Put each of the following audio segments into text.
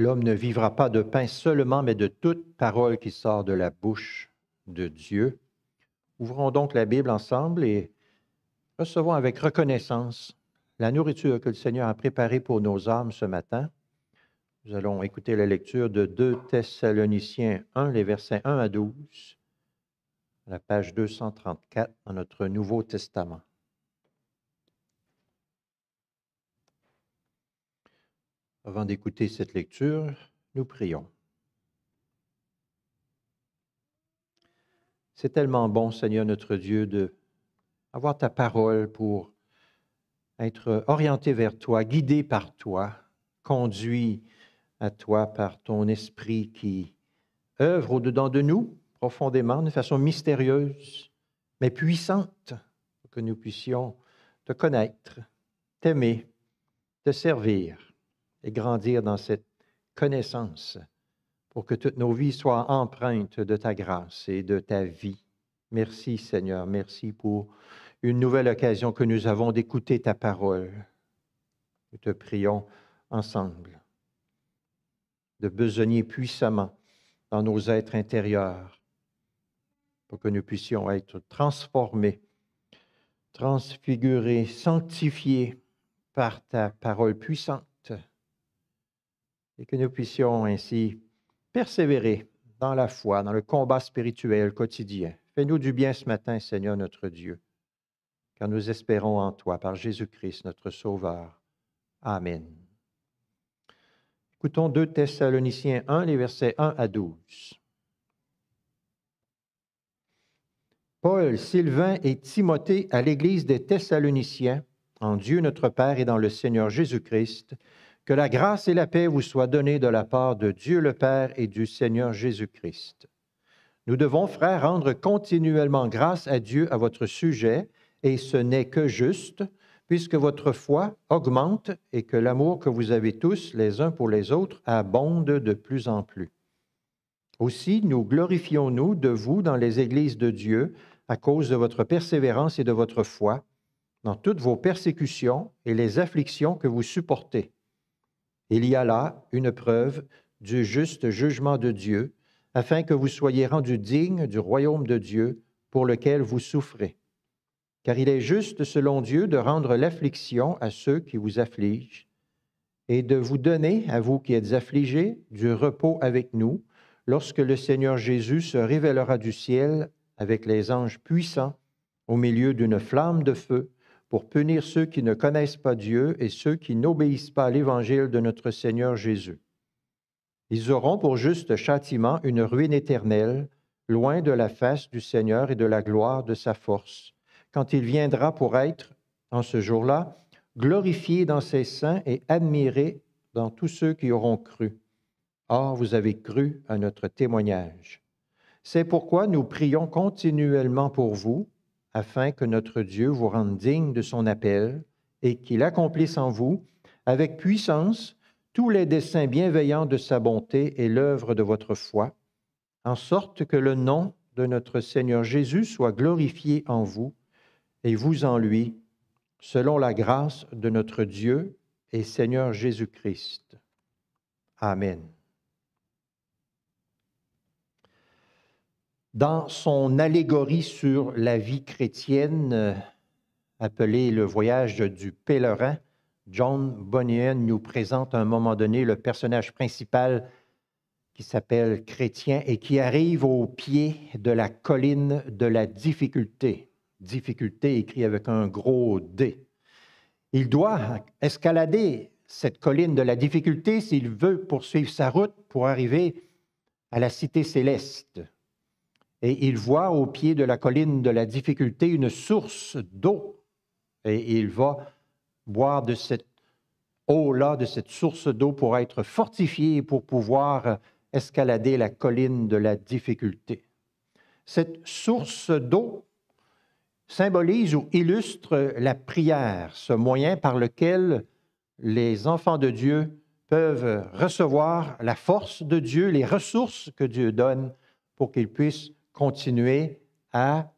L'homme ne vivra pas de pain seulement, mais de toute parole qui sort de la bouche de Dieu. Ouvrons donc la Bible ensemble et recevons avec reconnaissance la nourriture que le Seigneur a préparée pour nos âmes ce matin. Nous allons écouter la lecture de 2 Thessaloniciens 1, les versets 1 à 12, à la page 234 dans notre Nouveau Testament. Avant d'écouter cette lecture, nous prions. C'est tellement bon, Seigneur notre Dieu, de avoir ta parole pour être orienté vers toi, guidé par toi, conduit à toi par ton esprit qui œuvre au-dedans de nous profondément, de façon mystérieuse, mais puissante, pour que nous puissions te connaître, t'aimer, te servir et grandir dans cette connaissance pour que toutes nos vies soient empreintes de ta grâce et de ta vie. Merci Seigneur, merci pour une nouvelle occasion que nous avons d'écouter ta parole. Nous te prions ensemble de besogner puissamment dans nos êtres intérieurs pour que nous puissions être transformés, transfigurés, sanctifiés par ta parole puissante et que nous puissions ainsi persévérer dans la foi, dans le combat spirituel quotidien. Fais-nous du bien ce matin, Seigneur notre Dieu, car nous espérons en toi, par Jésus-Christ, notre Sauveur. Amen. Écoutons 2 Thessaloniciens 1, les versets 1 à 12. Paul, Sylvain et Timothée à l'Église des Thessaloniciens, en Dieu notre Père et dans le Seigneur Jésus-Christ, que la grâce et la paix vous soient données de la part de Dieu le Père et du Seigneur Jésus-Christ. Nous devons, frères, rendre continuellement grâce à Dieu à votre sujet, et ce n'est que juste, puisque votre foi augmente et que l'amour que vous avez tous les uns pour les autres abonde de plus en plus. Aussi, nous glorifions-nous de vous dans les églises de Dieu à cause de votre persévérance et de votre foi, dans toutes vos persécutions et les afflictions que vous supportez il y a là une preuve du juste jugement de Dieu, afin que vous soyez rendus dignes du royaume de Dieu pour lequel vous souffrez. Car il est juste selon Dieu de rendre l'affliction à ceux qui vous affligent et de vous donner, à vous qui êtes affligés, du repos avec nous, lorsque le Seigneur Jésus se révélera du ciel avec les anges puissants au milieu d'une flamme de feu pour punir ceux qui ne connaissent pas Dieu et ceux qui n'obéissent pas à l'évangile de notre Seigneur Jésus. Ils auront pour juste châtiment une ruine éternelle, loin de la face du Seigneur et de la gloire de sa force, quand il viendra pour être, en ce jour-là, glorifié dans ses saints et admiré dans tous ceux qui auront cru. Or, vous avez cru à notre témoignage. C'est pourquoi nous prions continuellement pour vous, afin que notre Dieu vous rende digne de son appel et qu'il accomplisse en vous, avec puissance, tous les desseins bienveillants de sa bonté et l'œuvre de votre foi, en sorte que le nom de notre Seigneur Jésus soit glorifié en vous et vous en lui, selon la grâce de notre Dieu et Seigneur Jésus-Christ. Amen. Dans son allégorie sur la vie chrétienne, euh, appelée Le voyage du pèlerin, John Bunyan nous présente à un moment donné le personnage principal qui s'appelle Chrétien et qui arrive au pied de la colline de la difficulté. Difficulté écrit avec un gros D. Il doit escalader cette colline de la difficulté s'il veut poursuivre sa route pour arriver à la cité céleste et il voit au pied de la colline de la difficulté une source d'eau. Et il va boire de cette eau-là, de cette source d'eau pour être fortifié, pour pouvoir escalader la colline de la difficulté. Cette source d'eau symbolise ou illustre la prière, ce moyen par lequel les enfants de Dieu peuvent recevoir la force de Dieu, les ressources que Dieu donne pour qu'ils puissent continuer à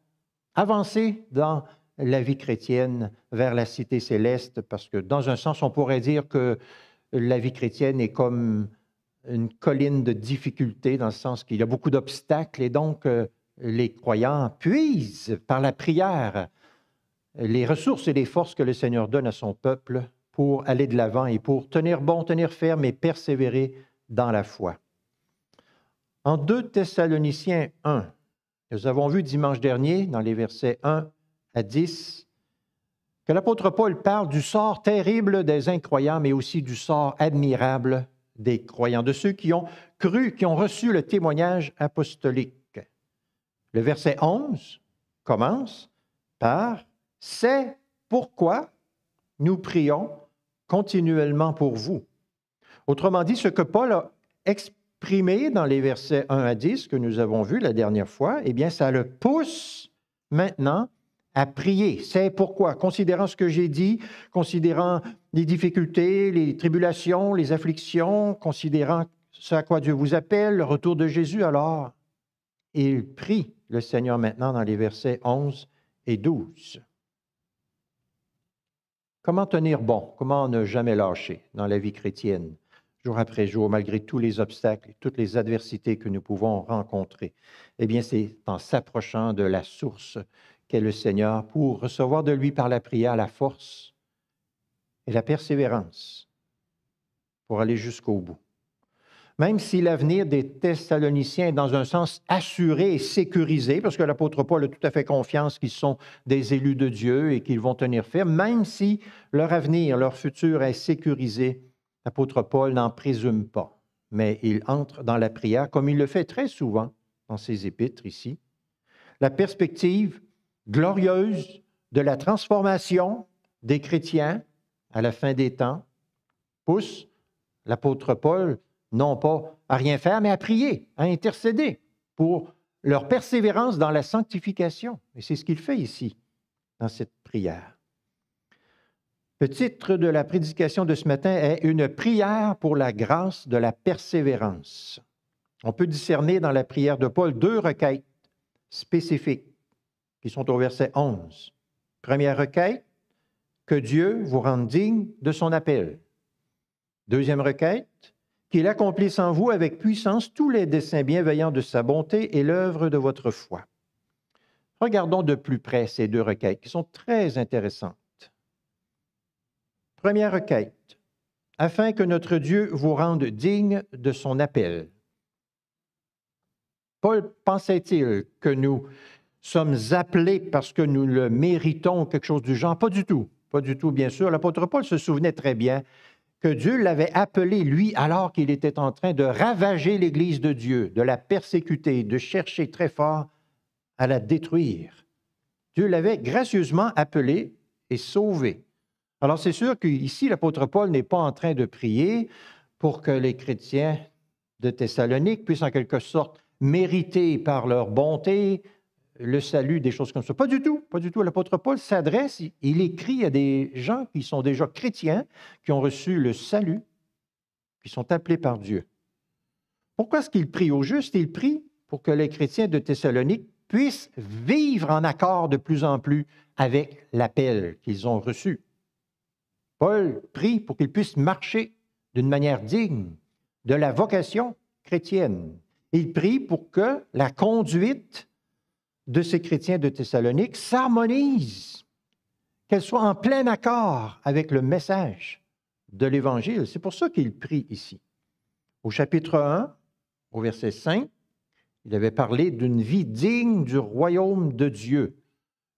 avancer dans la vie chrétienne vers la cité céleste, parce que dans un sens, on pourrait dire que la vie chrétienne est comme une colline de difficultés, dans le sens qu'il y a beaucoup d'obstacles, et donc euh, les croyants puisent par la prière les ressources et les forces que le Seigneur donne à son peuple pour aller de l'avant et pour tenir bon, tenir ferme et persévérer dans la foi. En 2 Thessaloniciens 1, nous avons vu dimanche dernier, dans les versets 1 à 10, que l'apôtre Paul parle du sort terrible des incroyants, mais aussi du sort admirable des croyants, de ceux qui ont cru, qui ont reçu le témoignage apostolique. Le verset 11 commence par C'est pourquoi nous prions continuellement pour vous. Autrement dit, ce que Paul a expliqué Primer dans les versets 1 à 10 que nous avons vus la dernière fois, eh bien, ça le pousse maintenant à prier. C'est pourquoi, considérant ce que j'ai dit, considérant les difficultés, les tribulations, les afflictions, considérant ce à quoi Dieu vous appelle, le retour de Jésus, alors il prie le Seigneur maintenant dans les versets 11 et 12. Comment tenir bon, comment ne jamais lâcher dans la vie chrétienne jour après jour, malgré tous les obstacles et toutes les adversités que nous pouvons rencontrer, eh bien, c'est en s'approchant de la source qu'est le Seigneur pour recevoir de lui par la prière la force et la persévérance pour aller jusqu'au bout. Même si l'avenir des Thessaloniciens est dans un sens assuré et sécurisé, parce que l'apôtre Paul a tout à fait confiance qu'ils sont des élus de Dieu et qu'ils vont tenir ferme, même si leur avenir, leur futur est sécurisé, L'apôtre Paul n'en présume pas, mais il entre dans la prière comme il le fait très souvent dans ses épîtres ici. La perspective glorieuse de la transformation des chrétiens à la fin des temps pousse l'apôtre Paul non pas à rien faire, mais à prier, à intercéder pour leur persévérance dans la sanctification. Et c'est ce qu'il fait ici, dans cette prière. Le titre de la prédication de ce matin est Une prière pour la grâce de la persévérance. On peut discerner dans la prière de Paul deux requêtes spécifiques qui sont au verset 11. Première requête, que Dieu vous rende digne de son appel. Deuxième requête, qu'il accomplisse en vous avec puissance tous les desseins bienveillants de sa bonté et l'œuvre de votre foi. Regardons de plus près ces deux requêtes qui sont très intéressantes. Première requête, afin que notre Dieu vous rende digne de son appel. Paul pensait-il que nous sommes appelés parce que nous le méritons, quelque chose du genre? Pas du tout, pas du tout, bien sûr. L'apôtre Paul se souvenait très bien que Dieu l'avait appelé, lui, alors qu'il était en train de ravager l'Église de Dieu, de la persécuter, de chercher très fort à la détruire. Dieu l'avait gracieusement appelé et sauvé. Alors c'est sûr qu'ici, l'apôtre Paul n'est pas en train de prier pour que les chrétiens de Thessalonique puissent en quelque sorte mériter par leur bonté le salut, des choses comme ça. Pas du tout, pas du tout. L'apôtre Paul s'adresse, il écrit à des gens qui sont déjà chrétiens, qui ont reçu le salut, qui sont appelés par Dieu. Pourquoi est-ce qu'il prie au juste? Il prie pour que les chrétiens de Thessalonique puissent vivre en accord de plus en plus avec l'appel qu'ils ont reçu. Paul prie pour qu'ils puissent marcher d'une manière digne de la vocation chrétienne. Il prie pour que la conduite de ces chrétiens de Thessalonique s'harmonise, qu'elle soit en plein accord avec le message de l'Évangile. C'est pour ça qu'il prie ici. Au chapitre 1, au verset 5, il avait parlé d'une vie digne du royaume de Dieu.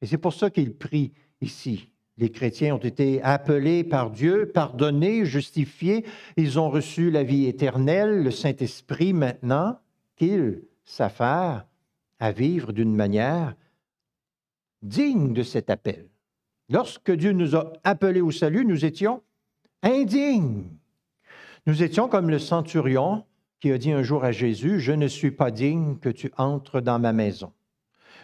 Et c'est pour ça qu'il prie ici. Les chrétiens ont été appelés par Dieu, pardonnés, justifiés. Ils ont reçu la vie éternelle, le Saint-Esprit maintenant, qu'ils s'affairent à vivre d'une manière digne de cet appel. Lorsque Dieu nous a appelés au salut, nous étions indignes. Nous étions comme le centurion qui a dit un jour à Jésus, Je ne suis pas digne que tu entres dans ma maison.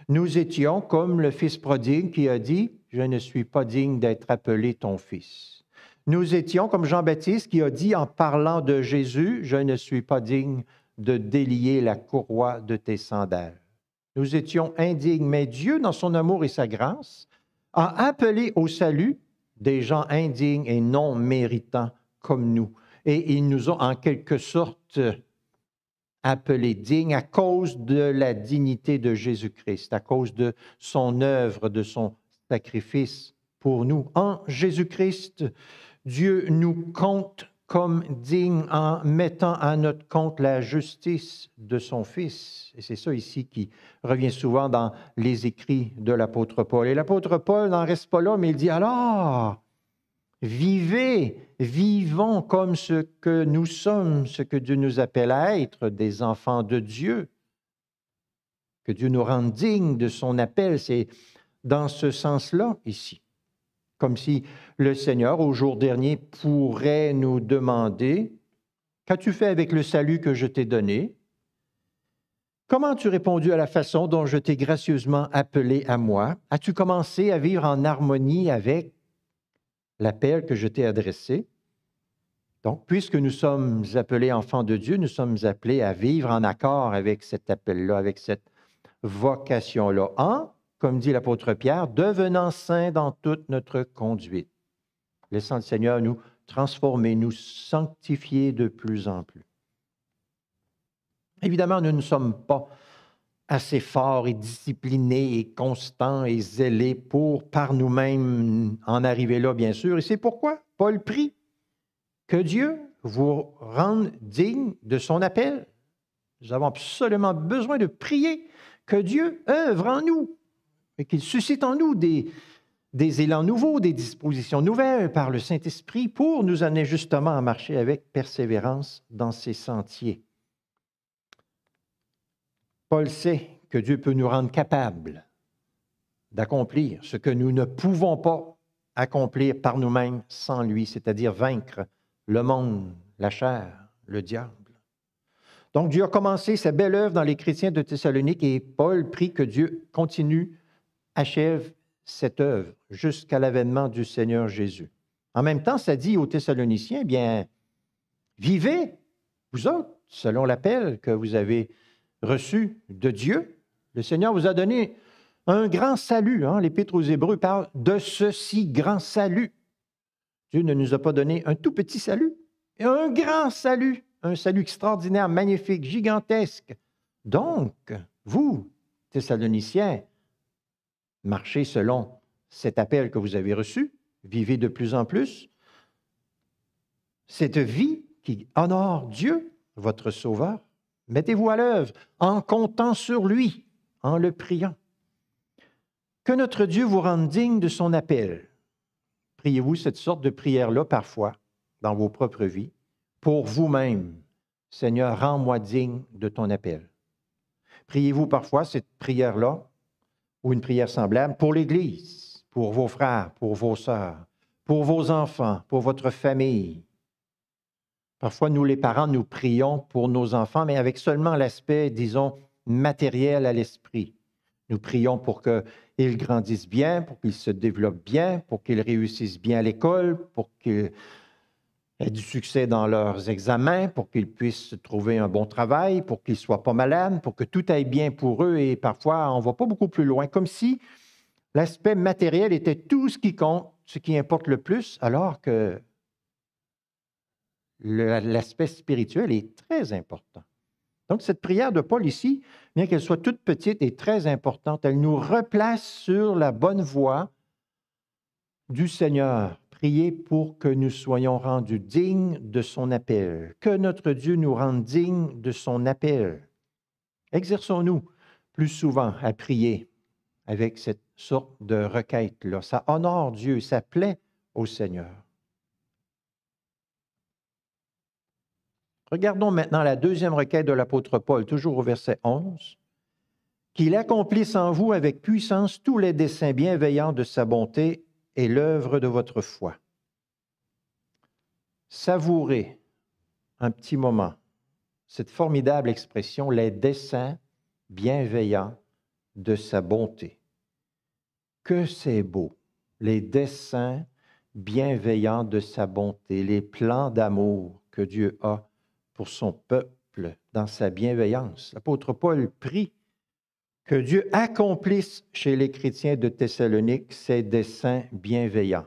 Nous étions comme le fils prodigue qui a dit, je ne suis pas digne d'être appelé ton fils. Nous étions comme Jean-Baptiste qui a dit en parlant de Jésus, je ne suis pas digne de délier la courroie de tes sandales. Nous étions indignes, mais Dieu, dans son amour et sa grâce, a appelé au salut des gens indignes et non méritants comme nous. Et ils nous ont en quelque sorte appelés dignes à cause de la dignité de Jésus-Christ, à cause de son œuvre, de son sacrifice pour nous. En Jésus-Christ, Dieu nous compte comme dignes en mettant à notre compte la justice de son Fils. Et c'est ça ici qui revient souvent dans les écrits de l'apôtre Paul. Et l'apôtre Paul n'en reste pas là, mais il dit alors, vivez, vivons comme ce que nous sommes, ce que Dieu nous appelle à être, des enfants de Dieu. Que Dieu nous rende dignes de son appel, c'est dans ce sens-là ici, comme si le Seigneur, au jour dernier, pourrait nous demander, Qu'as-tu fait avec le salut que je t'ai donné Comment as-tu répondu à la façon dont je t'ai gracieusement appelé à moi As-tu commencé à vivre en harmonie avec l'appel que je t'ai adressé Donc, puisque nous sommes appelés enfants de Dieu, nous sommes appelés à vivre en accord avec cet appel-là, avec cette vocation-là, en comme dit l'apôtre Pierre, devenant saints dans toute notre conduite. Laissant le Seigneur nous transformer, nous sanctifier de plus en plus. Évidemment, nous ne sommes pas assez forts et disciplinés et constants et zélés pour par nous-mêmes en arriver là, bien sûr. Et c'est pourquoi Paul prie que Dieu vous rende digne de son appel. Nous avons absolument besoin de prier que Dieu œuvre en nous mais qu'il suscite en nous des, des élans nouveaux, des dispositions nouvelles par le Saint-Esprit pour nous amener justement à marcher avec persévérance dans ces sentiers. Paul sait que Dieu peut nous rendre capables d'accomplir ce que nous ne pouvons pas accomplir par nous-mêmes sans lui, c'est-à-dire vaincre le monde, la chair, le diable. Donc Dieu a commencé sa belle œuvre dans les chrétiens de Thessalonique et Paul prie que Dieu continue achève cette œuvre jusqu'à l'avènement du Seigneur Jésus. En même temps, ça dit aux Thessaloniciens, eh bien, vivez, vous autres, selon l'appel que vous avez reçu de Dieu. Le Seigneur vous a donné un grand salut. Hein? L'Épître aux Hébreux parle de ceci grand salut. Dieu ne nous a pas donné un tout petit salut, mais un grand salut, un salut extraordinaire, magnifique, gigantesque. Donc, vous, Thessaloniciens, Marchez selon cet appel que vous avez reçu, vivez de plus en plus cette vie qui honore Dieu, votre Sauveur. Mettez-vous à l'œuvre en comptant sur lui, en le priant. Que notre Dieu vous rende digne de son appel. Priez-vous cette sorte de prière-là parfois dans vos propres vies pour vous-même. Seigneur, rends-moi digne de ton appel. Priez-vous parfois cette prière-là ou une prière semblable pour l'Église, pour vos frères, pour vos sœurs, pour vos enfants, pour votre famille. Parfois, nous, les parents, nous prions pour nos enfants, mais avec seulement l'aspect, disons, matériel à l'esprit. Nous prions pour qu'ils grandissent bien, pour qu'ils se développent bien, pour qu'ils réussissent bien à l'école, pour qu'ils euh, du succès dans leurs examens, pour qu'ils puissent trouver un bon travail, pour qu'ils ne soient pas malades, pour que tout aille bien pour eux. Et parfois, on ne va pas beaucoup plus loin, comme si l'aspect matériel était tout ce qui compte, ce qui importe le plus, alors que l'aspect spirituel est très important. Donc, cette prière de Paul ici, bien qu'elle soit toute petite, et très importante. Elle nous replace sur la bonne voie du Seigneur, Priez pour que nous soyons rendus dignes de son appel. Que notre Dieu nous rende dignes de son appel. Exerçons-nous plus souvent à prier avec cette sorte de requête-là. Ça honore Dieu, ça plaît au Seigneur. Regardons maintenant la deuxième requête de l'apôtre Paul, toujours au verset 11. Qu'il accomplisse en vous avec puissance tous les desseins bienveillants de sa bonté est l'œuvre de votre foi. Savourez un petit moment cette formidable expression, les desseins bienveillants de sa bonté. Que c'est beau, les desseins bienveillants de sa bonté, les plans d'amour que Dieu a pour son peuple dans sa bienveillance. L'apôtre Paul prie que Dieu accomplisse chez les chrétiens de Thessalonique ses desseins bienveillants.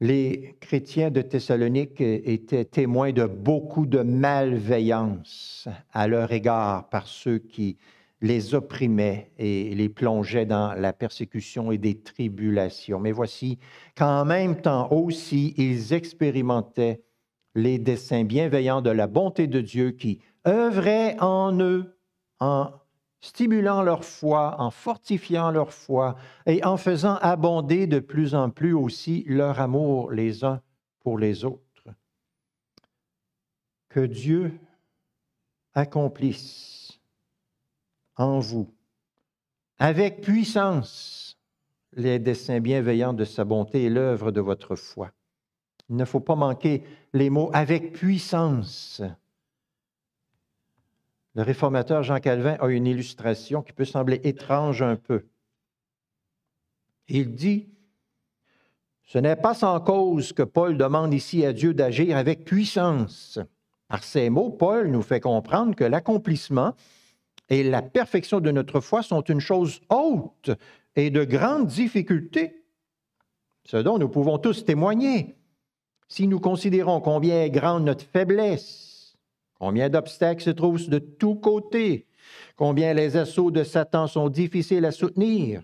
Les chrétiens de Thessalonique étaient témoins de beaucoup de malveillance à leur égard par ceux qui les opprimaient et les plongeaient dans la persécution et des tribulations. Mais voici qu'en même temps aussi, ils expérimentaient les desseins bienveillants de la bonté de Dieu qui œuvrait en eux en stimulant leur foi, en fortifiant leur foi et en faisant abonder de plus en plus aussi leur amour les uns pour les autres. Que Dieu accomplisse en vous avec puissance les desseins bienveillants de sa bonté et l'œuvre de votre foi. Il ne faut pas manquer les mots avec puissance le réformateur Jean Calvin a une illustration qui peut sembler étrange un peu. Il dit, ce n'est pas sans cause que Paul demande ici à Dieu d'agir avec puissance. Par ces mots, Paul nous fait comprendre que l'accomplissement et la perfection de notre foi sont une chose haute et de grande difficulté, ce dont nous pouvons tous témoigner, si nous considérons combien est grande notre faiblesse Combien d'obstacles se trouvent de tous côtés? Combien les assauts de Satan sont difficiles à soutenir?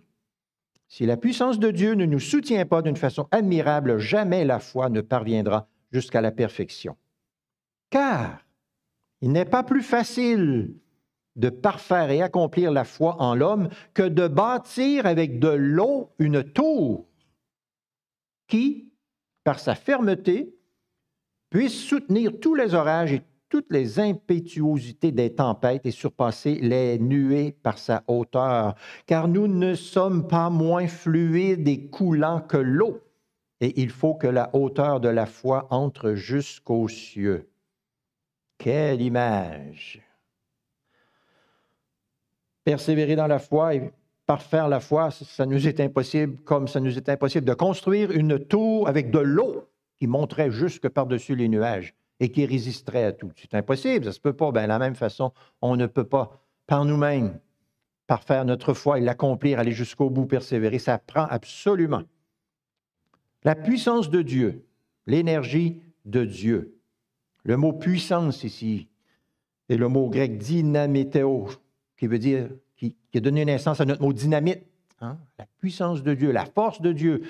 Si la puissance de Dieu ne nous soutient pas d'une façon admirable, jamais la foi ne parviendra jusqu'à la perfection. Car il n'est pas plus facile de parfaire et accomplir la foi en l'homme que de bâtir avec de l'eau une tour qui, par sa fermeté, puisse soutenir tous les orages et toutes les impétuosités des tempêtes et surpasser les nuées par sa hauteur, car nous ne sommes pas moins fluides et coulants que l'eau, et il faut que la hauteur de la foi entre jusqu'aux cieux. Quelle image! Persévérer dans la foi et parfaire la foi, ça nous est impossible, comme ça nous est impossible de construire une tour avec de l'eau qui monterait jusque par-dessus les nuages et qui résisterait à tout. C'est impossible, ça ne se peut pas. de ben, la même façon, on ne peut pas, par nous-mêmes, par faire notre foi et l'accomplir, aller jusqu'au bout, persévérer. Ça prend absolument la puissance de Dieu, l'énergie de Dieu. Le mot puissance ici est le mot grec dynamiteo, qui veut dire, qui, a donné naissance à notre mot dynamite. Hein, la puissance de Dieu, la force de Dieu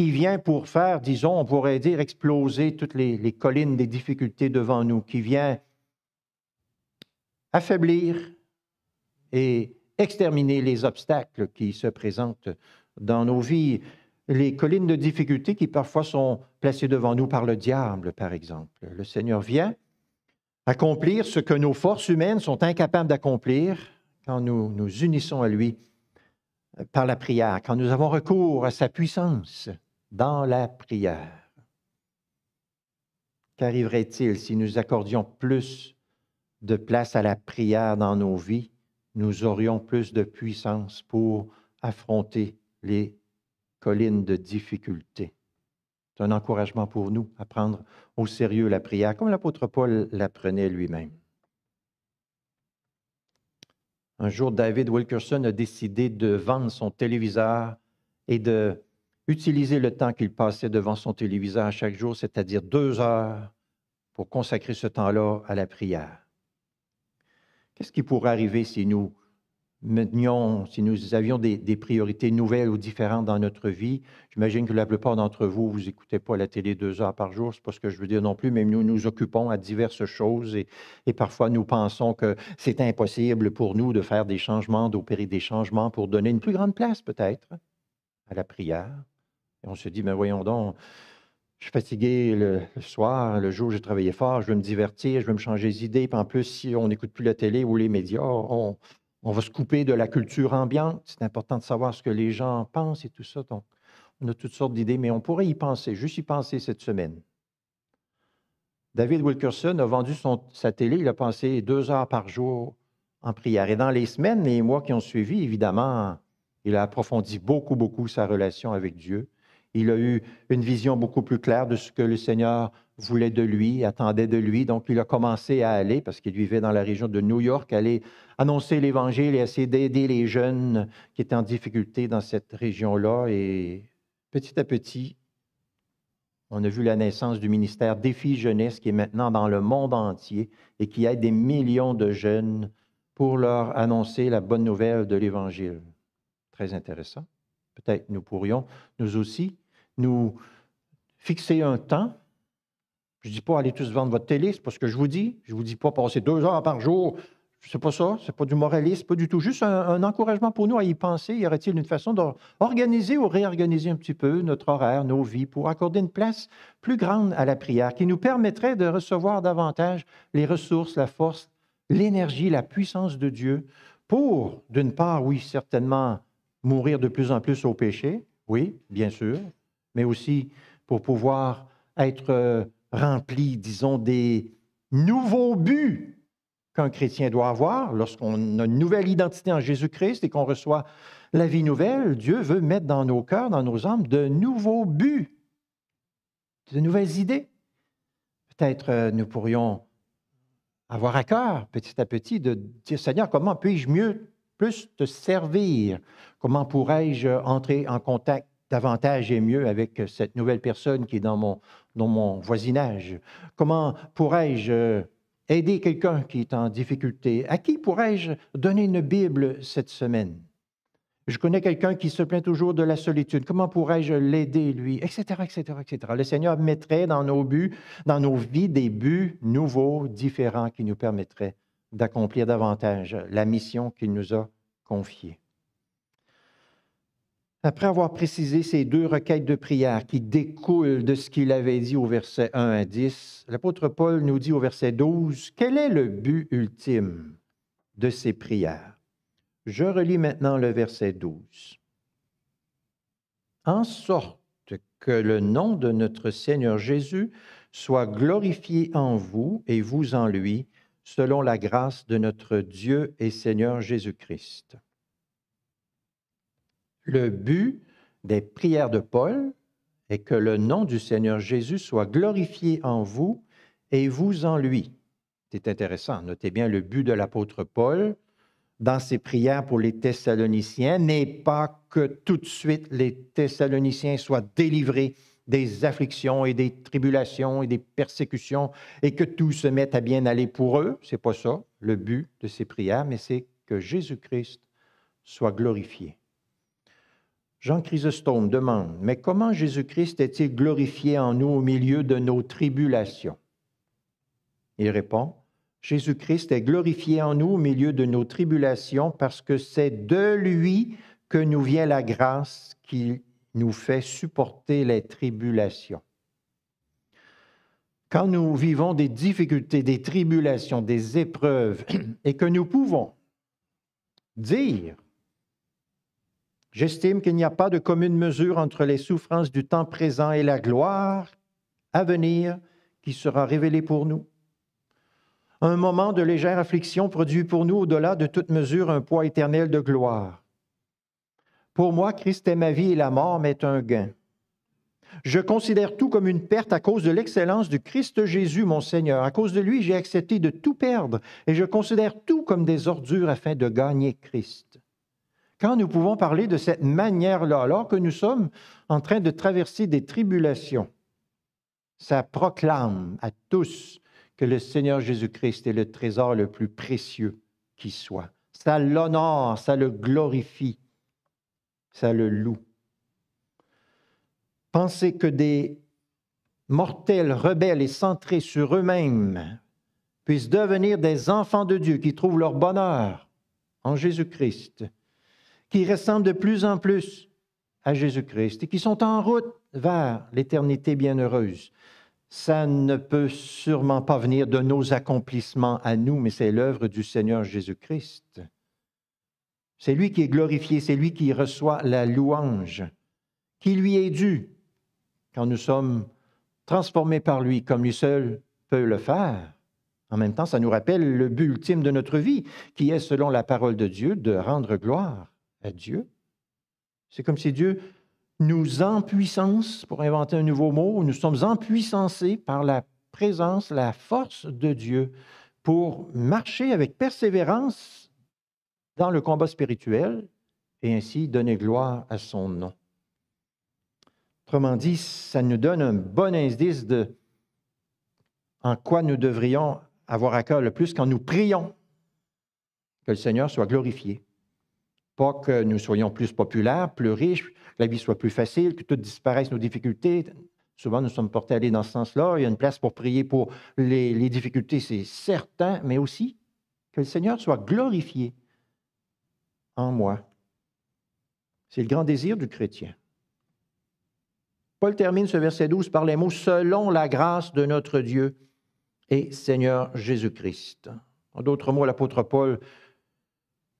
qui vient pour faire, disons, on pourrait dire, exploser toutes les, les collines des difficultés devant nous, qui vient affaiblir et exterminer les obstacles qui se présentent dans nos vies, les collines de difficultés qui parfois sont placées devant nous par le diable, par exemple. Le Seigneur vient accomplir ce que nos forces humaines sont incapables d'accomplir quand nous nous unissons à lui par la prière, quand nous avons recours à sa puissance dans la prière. Qu'arriverait-il si nous accordions plus de place à la prière dans nos vies? Nous aurions plus de puissance pour affronter les collines de difficultés. C'est un encouragement pour nous à prendre au sérieux la prière, comme l'apôtre Paul l'apprenait lui-même. Un jour, David Wilkerson a décidé de vendre son téléviseur et de utiliser le temps qu'il passait devant son téléviseur chaque jour, c'est-à-dire deux heures, pour consacrer ce temps-là à la prière. Qu'est-ce qui pourrait arriver si nous menions, si nous avions des, priorités nouvelles ou différentes dans notre vie? J'imagine que la plupart d'entre vous, vous n'écoutez pas la télé deux heures par jour, c'est pas ce que je veux dire non plus, mais nous nous occupons à diverses choses et parfois nous pensons que c'est impossible pour nous de faire des changements, d'opérer des changements pour donner une plus grande place peut-être à la prière. Et on se dit, mais ben voyons donc, je suis fatigué le, soir, le jour, j'ai travaillé fort, je veux me divertir, je veux me changer les idées. Puis en plus, si on n'écoute plus la télé ou les médias, on, va se couper de la culture ambiante. C'est important de savoir ce que les gens pensent et tout ça. Donc, on a toutes sortes d'idées, mais on pourrait y penser, juste y penser cette semaine. David Wilkerson a vendu son, sa télé, il a passé deux heures par jour en prière. Et dans les semaines et mois qui ont suivi, évidemment, il a approfondi beaucoup, beaucoup sa relation avec Dieu. Il a eu une vision beaucoup plus claire de ce que le Seigneur voulait de lui, attendait de lui. Donc, il a commencé à aller, parce qu'il vivait dans la région de New York, aller annoncer l'Évangile et essayer d'aider les jeunes qui étaient en difficulté dans cette région-là. Et petit à petit, on a vu la naissance du ministère Défi Jeunesse qui est maintenant dans le monde entier et qui aide des millions de jeunes pour leur annoncer la bonne nouvelle de l'Évangile. Très intéressant. Peut-être nous pourrions, nous aussi, nous fixer un temps. Je ne dis pas aller tous vendre votre télé, c'est pas ce que je vous dis. Je ne vous dis pas passer deux heures par jour. n'est pas ça, c'est pas du moralisme, pas du tout. Juste un, un encouragement pour nous à y penser. Y aurait-il une façon d'organiser ou réorganiser un petit peu notre horaire, nos vies, pour accorder une place plus grande à la prière, qui nous permettrait de recevoir davantage les ressources, la force, l'énergie, la puissance de Dieu pour, d'une part, oui, certainement, mourir de plus en plus au péché, oui, bien sûr, mais aussi pour pouvoir être euh, rempli, disons, des nouveaux buts qu'un chrétien doit avoir lorsqu'on a une nouvelle identité en Jésus-Christ et qu'on reçoit la vie nouvelle. Dieu veut mettre dans nos cœurs, dans nos âmes, de nouveaux buts, de nouvelles idées. Peut-être euh, nous pourrions avoir à cœur, petit à petit, de dire, Seigneur, comment puis-je mieux plus te servir? Comment pourrais-je entrer en contact davantage et mieux avec cette nouvelle personne qui est dans mon, dans mon voisinage? Comment pourrais-je aider quelqu'un qui est en difficulté? À qui pourrais-je donner une Bible cette semaine? Je connais quelqu'un qui se plaint toujours de la solitude. Comment pourrais-je l'aider, lui? Etc., etc., etc. Le Seigneur mettrait dans nos buts, dans nos vies, des buts nouveaux, différents, qui nous permettraient d'accomplir davantage la mission qu'il nous a confiée. Après avoir précisé ces deux requêtes de prière qui découlent de ce qu'il avait dit au verset 1 à 10, l'apôtre Paul nous dit au verset 12, quel est le but ultime de ces prières? Je relis maintenant le verset 12. En sorte que le nom de notre Seigneur Jésus soit glorifié en vous et vous en lui, selon la grâce de notre Dieu et Seigneur Jésus-Christ. Le but des prières de Paul est que le nom du Seigneur Jésus soit glorifié en vous et vous en lui. C'est intéressant. Notez bien le but de l'apôtre Paul dans ses prières pour les Thessaloniciens n'est pas que tout de suite les Thessaloniciens soient délivrés des afflictions et des tribulations et des persécutions et que tout se mette à bien aller pour eux. C'est pas ça le but de ces prières, mais c'est que Jésus-Christ soit glorifié. Jean Chrysostome demande Mais comment Jésus-Christ est-il glorifié en nous au milieu de nos tribulations Il répond Jésus-Christ est glorifié en nous au milieu de nos tribulations parce que c'est de lui que nous vient la grâce qui nous fait supporter les tribulations. Quand nous vivons des difficultés, des tribulations, des épreuves, et que nous pouvons dire, j'estime qu'il n'y a pas de commune mesure entre les souffrances du temps présent et la gloire à venir qui sera révélée pour nous. Un moment de légère affliction produit pour nous au-delà de toute mesure un poids éternel de gloire pour moi, Christ est ma vie et la mort m'est un gain. Je considère tout comme une perte à cause de l'excellence du Christ Jésus, mon Seigneur. À cause de lui, j'ai accepté de tout perdre et je considère tout comme des ordures afin de gagner Christ. Quand nous pouvons parler de cette manière-là, alors que nous sommes en train de traverser des tribulations, ça proclame à tous que le Seigneur Jésus-Christ est le trésor le plus précieux qui soit. Ça l'honore, ça le glorifie ça le loue. Penser que des mortels rebelles et centrés sur eux-mêmes puissent devenir des enfants de Dieu qui trouvent leur bonheur en Jésus-Christ, qui ressemblent de plus en plus à Jésus-Christ et qui sont en route vers l'éternité bienheureuse. Ça ne peut sûrement pas venir de nos accomplissements à nous, mais c'est l'œuvre du Seigneur Jésus-Christ. C'est lui qui est glorifié, c'est lui qui reçoit la louange, qui lui est due quand nous sommes transformés par lui, comme lui seul peut le faire. En même temps, ça nous rappelle le but ultime de notre vie, qui est, selon la parole de Dieu, de rendre gloire à Dieu. C'est comme si Dieu nous empuissance, pour inventer un nouveau mot, nous sommes empuissancés par la présence, la force de Dieu pour marcher avec persévérance dans le combat spirituel et ainsi donner gloire à son nom. Autrement dit, ça nous donne un bon indice de en quoi nous devrions avoir à cœur le plus quand nous prions que le Seigneur soit glorifié. Pas que nous soyons plus populaires, plus riches, que la vie soit plus facile, que toutes disparaissent nos difficultés. Souvent, nous sommes portés à aller dans ce sens-là. Il y a une place pour prier pour les difficultés, c'est certain, mais aussi que le Seigneur soit glorifié moi. C'est le grand désir du chrétien. Paul termine ce verset 12 par les mots selon la grâce de notre Dieu et Seigneur Jésus-Christ. En d'autres mots, l'apôtre Paul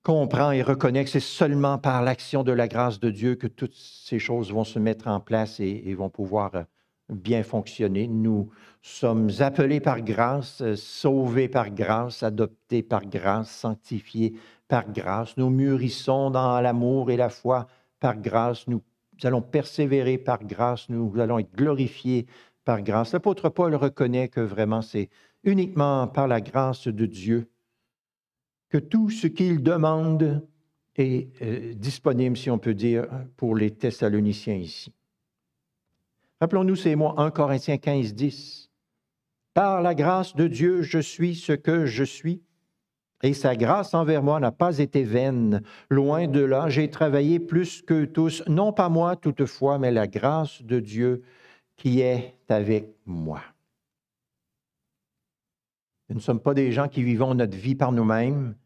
comprend et reconnaît que c'est seulement par l'action de la grâce de Dieu que toutes ces choses vont se mettre en place et, et vont pouvoir euh, bien fonctionner. Nous sommes appelés par grâce, euh, sauvés par grâce, adoptés par grâce, sanctifiés par grâce. Nous mûrissons dans l'amour et la foi par grâce. Nous allons persévérer par grâce. Nous allons être glorifiés par grâce. L'apôtre Paul reconnaît que vraiment c'est uniquement par la grâce de Dieu que tout ce qu'il demande est euh, disponible, si on peut dire, pour les Thessaloniciens ici. Rappelons-nous c'est moi, 1 Corinthiens 15, 10. Par la grâce de Dieu, je suis ce que je suis et sa grâce envers moi n'a pas été vaine. Loin de là, j'ai travaillé plus que tous, non pas moi toutefois, mais la grâce de Dieu qui est avec moi. Nous ne sommes pas des gens qui vivons notre vie par nous-mêmes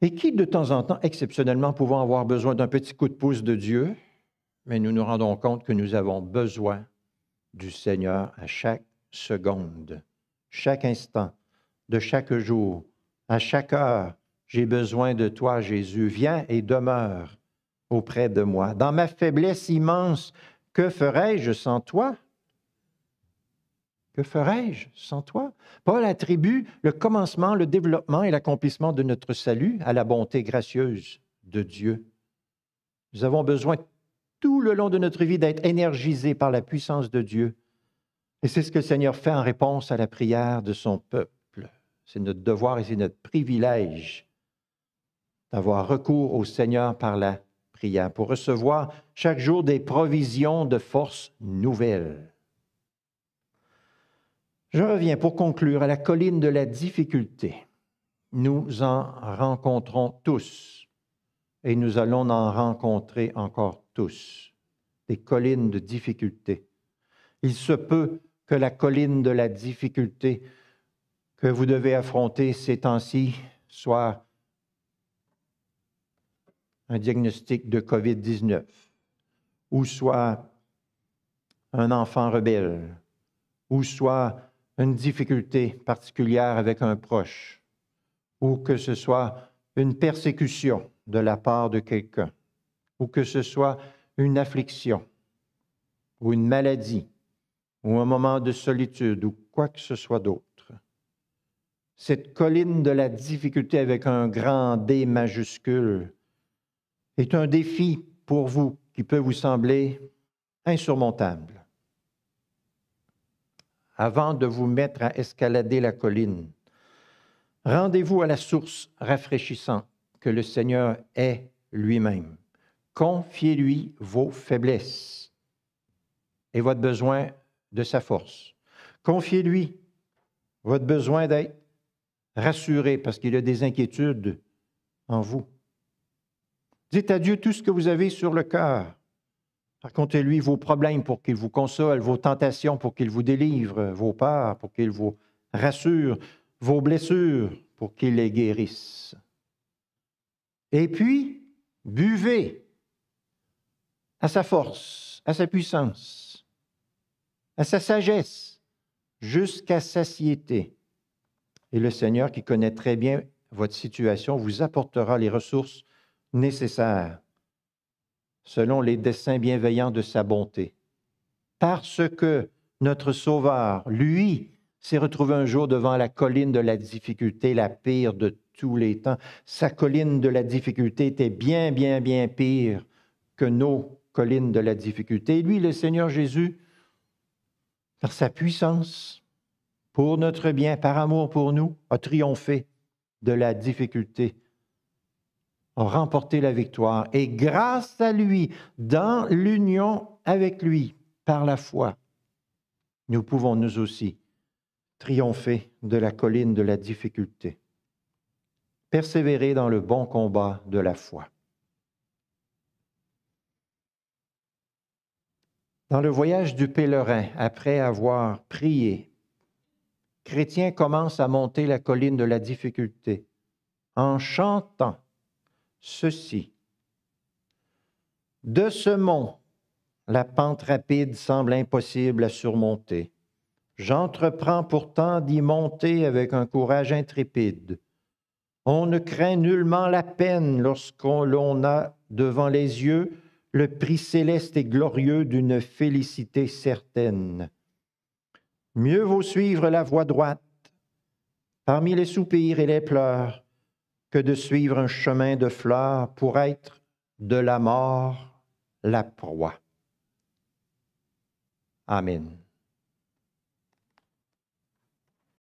et qui, de temps en temps, exceptionnellement, pouvons avoir besoin d'un petit coup de pouce de Dieu, mais nous nous rendons compte que nous avons besoin du Seigneur à chaque seconde, chaque instant, de chaque jour, à chaque heure, j'ai besoin de toi, Jésus. Viens et demeure auprès de moi. Dans ma faiblesse immense, que ferais-je sans toi? Que ferais-je sans toi? Paul attribue le commencement, le développement et l'accomplissement de notre salut à la bonté gracieuse de Dieu. Nous avons besoin tout le long de notre vie d'être énergisés par la puissance de Dieu. Et c'est ce que le Seigneur fait en réponse à la prière de son peuple. C'est notre devoir et c'est notre privilège d'avoir recours au Seigneur par la prière pour recevoir chaque jour des provisions de force nouvelles. Je reviens pour conclure à la colline de la difficulté. Nous en rencontrons tous et nous allons en rencontrer encore tous, des collines de difficulté. Il se peut que la colline de la difficulté que vous devez affronter ces temps-ci soit un diagnostic de COVID-19, ou soit un enfant rebelle, ou soit une difficulté particulière avec un proche, ou que ce soit une persécution de la part de quelqu'un, ou que ce soit une affliction, ou une maladie, ou un moment de solitude, ou quoi que ce soit d'autre cette colline de la difficulté avec un grand D majuscule, est un défi pour vous qui peut vous sembler insurmontable. Avant de vous mettre à escalader la colline, rendez-vous à la source rafraîchissante que le Seigneur est lui-même. Confiez-lui vos faiblesses et votre besoin de sa force. Confiez-lui votre besoin d'être rassuré parce qu'il y a des inquiétudes en vous. Dites à Dieu tout ce que vous avez sur le cœur. Racontez-lui vos problèmes pour qu'il vous console, vos tentations pour qu'il vous délivre, vos peurs pour qu'il vous rassure, vos blessures pour qu'il les guérisse. Et puis, buvez à sa force, à sa puissance, à sa sagesse, jusqu'à satiété. Et le Seigneur, qui connaît très bien votre situation, vous apportera les ressources nécessaires selon les desseins bienveillants de sa bonté. Parce que notre Sauveur, lui, s'est retrouvé un jour devant la colline de la difficulté, la pire de tous les temps. Sa colline de la difficulté était bien, bien, bien pire que nos collines de la difficulté. Et lui, le Seigneur Jésus, par sa puissance, pour notre bien, par amour pour nous, a triomphé de la difficulté, a remporté la victoire. Et grâce à lui, dans l'union avec lui, par la foi, nous pouvons nous aussi triompher de la colline de la difficulté, persévérer dans le bon combat de la foi. Dans le voyage du pèlerin, après avoir prié, chrétien commence à monter la colline de la difficulté en chantant ceci. De ce mont, la pente rapide semble impossible à surmonter. J'entreprends pourtant d'y monter avec un courage intrépide. On ne craint nullement la peine lorsqu'on l'on a devant les yeux le prix céleste et glorieux d'une félicité certaine. Mieux vaut suivre la voie droite parmi les soupirs et les pleurs que de suivre un chemin de fleurs pour être de la mort la proie. Amen.